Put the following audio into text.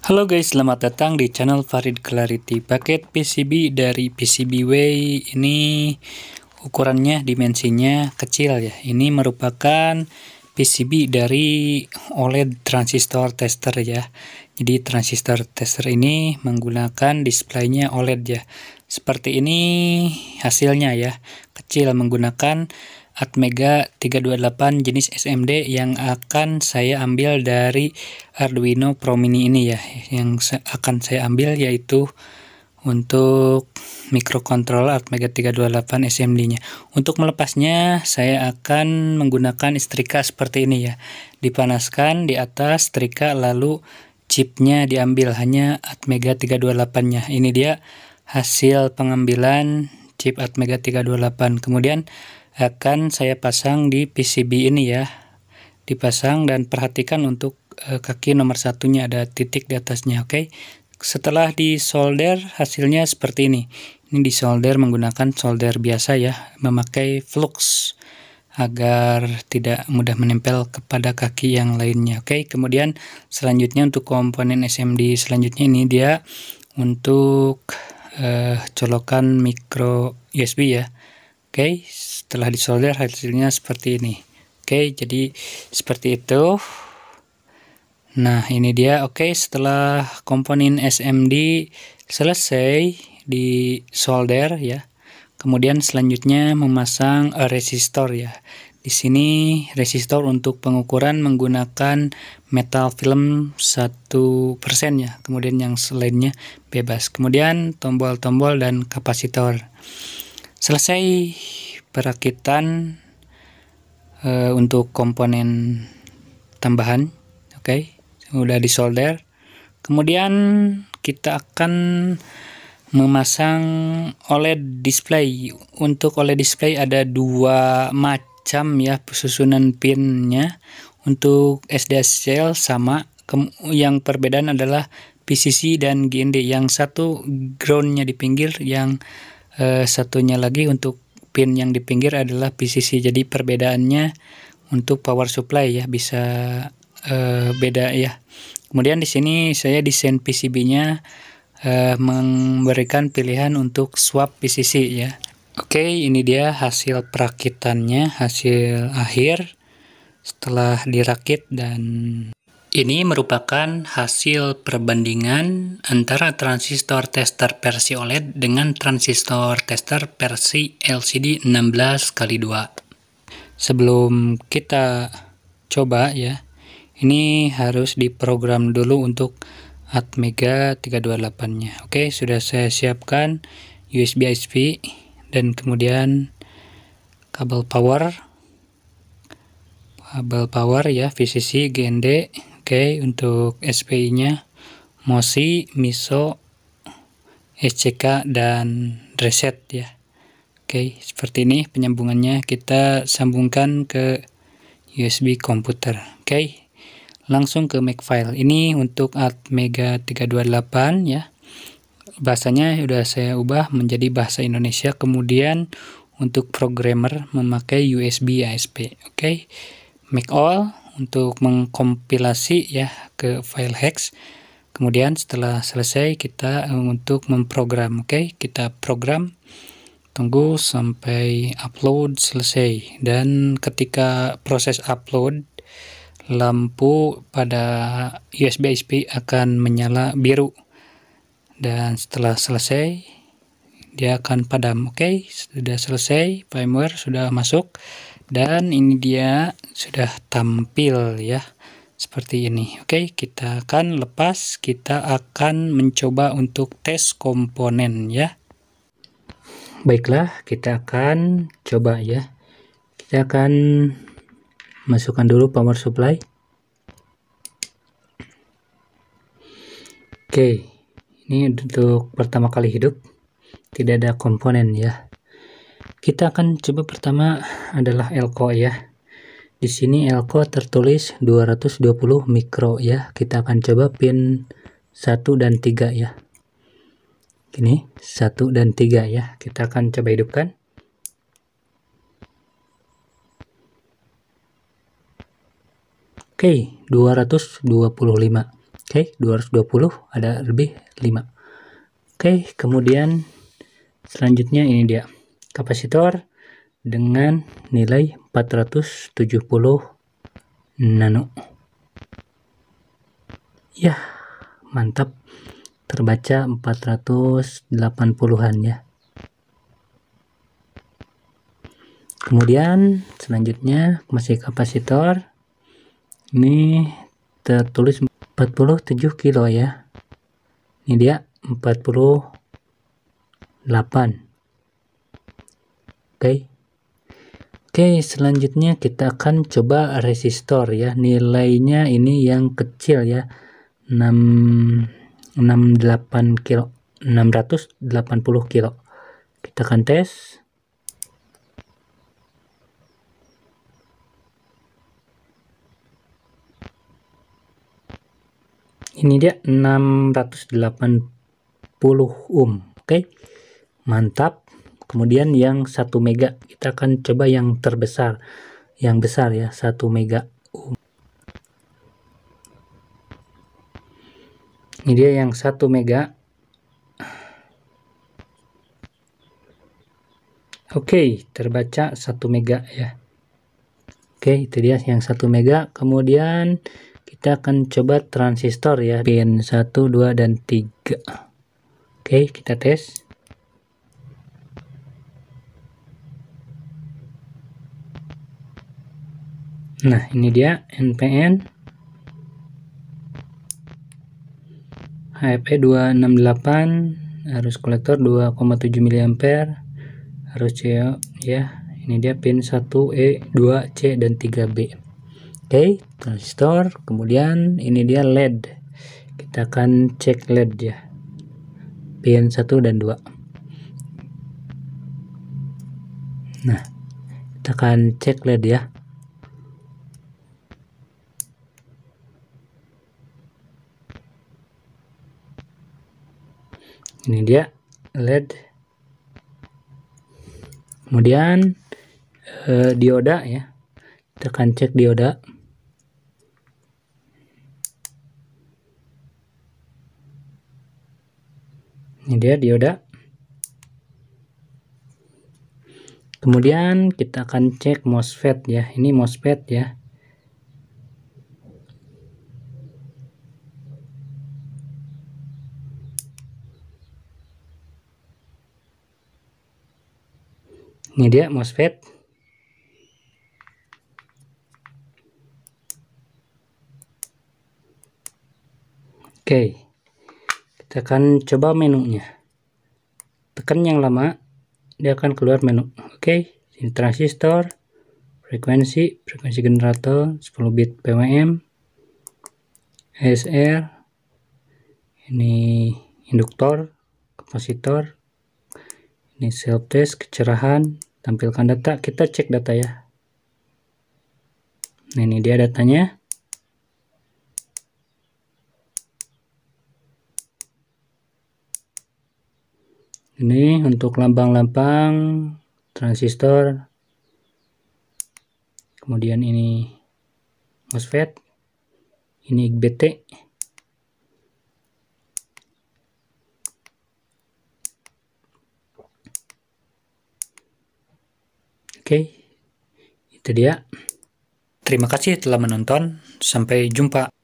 Halo guys, selamat datang di channel Farid Clarity. Paket PCB dari PCBWay ini ukurannya, dimensinya kecil ya. Ini merupakan PCB dari OLED transistor tester ya. Jadi transistor tester ini menggunakan displaynya OLED ya. Seperti ini hasilnya ya. Kecil menggunakan Atmega 328 jenis SMD yang akan saya ambil dari Arduino Pro Mini ini ya yang akan saya ambil yaitu untuk microcontroller Atmega 328 SMD-nya. Untuk melepasnya, saya akan menggunakan istrika seperti ini ya. Dipanaskan di atas setrika lalu chipnya diambil hanya Atmega 328-nya. Ini dia hasil pengambilan chip Atmega 328. Kemudian akan saya pasang di PCB ini ya dipasang dan perhatikan untuk eh, kaki nomor satunya ada titik di atasnya oke okay? setelah di solder hasilnya seperti ini ini di solder menggunakan solder biasa ya memakai flux agar tidak mudah menempel kepada kaki yang lainnya oke okay? kemudian selanjutnya untuk komponen SMD selanjutnya ini dia untuk uh, colokan micro USB ya oke okay? setelah disolder hasilnya seperti ini oke jadi seperti itu nah ini dia oke setelah komponen SMD selesai di solder ya kemudian selanjutnya memasang resistor ya di sini resistor untuk pengukuran menggunakan metal film 1% ya. Kemudian yang selainnya bebas. Kemudian tombol-tombol dan kapasitor. Selesai perakitan e, untuk komponen tambahan oke okay? sudah disolder kemudian kita akan memasang OLED display untuk OLED display ada dua macam ya susunan pinnya untuk SDSL sama yang perbedaan adalah PCC dan GND yang satu groundnya di pinggir yang eh, satunya lagi untuk pin yang di pinggir adalah PCC. Jadi perbedaannya untuk power supply ya bisa uh, beda ya. Kemudian di sini saya desain PCB-nya uh, eh, memberikan pilihan untuk swap PCC ya. Oke, ini dia hasil perakitannya, hasil akhir setelah dirakit dan ini merupakan hasil perbandingan antara transistor tester versi OLED dengan transistor tester versi LCD 16x2. Sebelum kita coba ya, ini harus diprogram dulu untuk Atmega 328-nya. Oke, sudah saya siapkan USB ISP dan kemudian kabel power kabel power ya VCC GND Oke, untuk SPI-nya MOSI, MISO, SCK dan reset ya. Oke, seperti ini penyambungannya kita sambungkan ke USB komputer. Oke. Langsung ke file. Ini untuk Atmega 328 ya. Bahasanya sudah saya ubah menjadi bahasa Indonesia. Kemudian untuk programmer memakai USB ASP. Oke. Make all untuk mengkompilasi ya ke file hex kemudian setelah selesai kita eh, untuk memprogram oke okay? kita program tunggu sampai upload selesai dan ketika proses upload lampu pada USB HP akan menyala biru dan setelah selesai dia akan padam oke okay? sudah selesai firmware sudah masuk dan ini dia sudah tampil ya seperti ini oke kita akan lepas kita akan mencoba untuk tes komponen ya baiklah kita akan coba ya kita akan masukkan dulu power supply oke ini untuk pertama kali hidup tidak ada komponen ya kita akan coba pertama adalah elko ya. Di sini elko tertulis 220 mikro ya. Kita akan coba pin 1 dan 3 ya. Ini 1 dan 3 ya. Kita akan coba hidupkan. Oke, okay, 225. Oke, okay, 220 ada lebih 5. Oke, okay, kemudian selanjutnya ini dia kapasitor dengan nilai 470 nano ya mantap terbaca 480-an ya kemudian selanjutnya masih kapasitor ini tertulis 47 kilo ya ini dia 48 okay. Oke, okay, selanjutnya kita akan coba resistor ya. Nilainya ini yang kecil ya. 6 68 kilo 680 kilo. Kita akan tes. Ini dia 680 ohm, oke. Okay. Mantap kemudian yang 1 mega kita akan coba yang terbesar yang besar ya 1 mega ini dia yang 1 mega oke okay, terbaca 1 mega ya oke okay, itu dia yang 1 mega kemudian kita akan coba transistor ya pin 1 2 dan 3 oke okay, kita tes Nah, ini dia NPN HP 268 arus kolektor 2,7 mA arus CO e ya. Ini dia pin 1E, 2C dan 3B. Oke, okay, transistor. Kemudian ini dia LED. Kita akan cek LED ya. Pin 1 dan 2. Nah, kita akan cek LED ya. ini dia LED kemudian eh, dioda ya Tekan cek dioda ini dia dioda kemudian kita akan cek MOSFET ya ini MOSFET ya Ini dia MOSFET oke kita akan coba menunya tekan yang lama dia akan keluar menu oke okay. ini transistor frekuensi frekuensi generator 10 bit PWM SR ini induktor kapasitor ini self test kecerahan tampilkan data kita cek data ya nah ini dia datanya ini untuk lambang-lambang transistor kemudian ini MOSFET ini IGBT Oke, itu dia. Terima kasih telah menonton. Sampai jumpa.